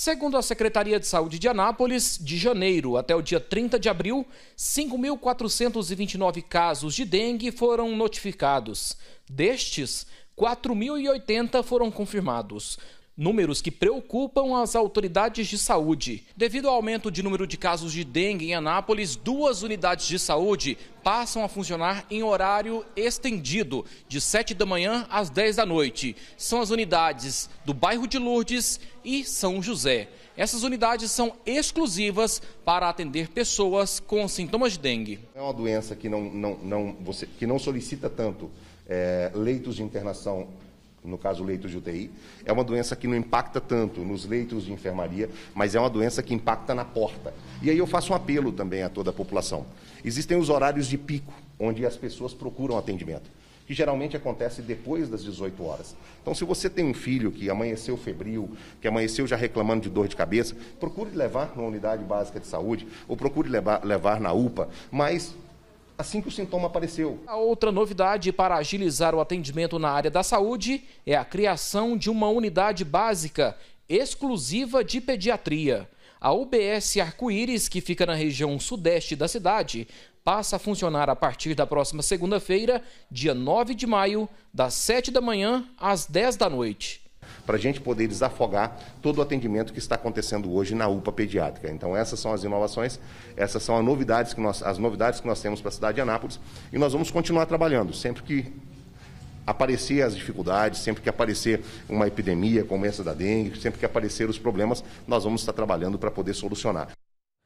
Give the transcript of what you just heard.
Segundo a Secretaria de Saúde de Anápolis, de janeiro até o dia 30 de abril, 5.429 casos de dengue foram notificados. Destes, 4.080 foram confirmados números que preocupam as autoridades de saúde. Devido ao aumento de número de casos de dengue em Anápolis, duas unidades de saúde passam a funcionar em horário estendido, de 7 da manhã às 10 da noite. São as unidades do bairro de Lourdes e São José. Essas unidades são exclusivas para atender pessoas com sintomas de dengue. É uma doença que não, não, não, você, que não solicita tanto é, leitos de internação no caso leitos de UTI. É uma doença que não impacta tanto nos leitos de enfermaria, mas é uma doença que impacta na porta. E aí eu faço um apelo também a toda a população. Existem os horários de pico, onde as pessoas procuram atendimento, que geralmente acontece depois das 18 horas. Então, se você tem um filho que amanheceu febril, que amanheceu já reclamando de dor de cabeça, procure levar numa unidade básica de saúde ou procure levar, levar na UPA, mas assim que o sintoma apareceu. A outra novidade para agilizar o atendimento na área da saúde é a criação de uma unidade básica exclusiva de pediatria. A UBS Arco-Íris, que fica na região sudeste da cidade, passa a funcionar a partir da próxima segunda-feira, dia 9 de maio, das 7 da manhã às 10 da noite para a gente poder desafogar todo o atendimento que está acontecendo hoje na UPA pediátrica. Então essas são as inovações, essas são as novidades que nós, as novidades que nós temos para a cidade de Anápolis e nós vamos continuar trabalhando sempre que aparecer as dificuldades, sempre que aparecer uma epidemia como essa da dengue, sempre que aparecer os problemas, nós vamos estar trabalhando para poder solucionar.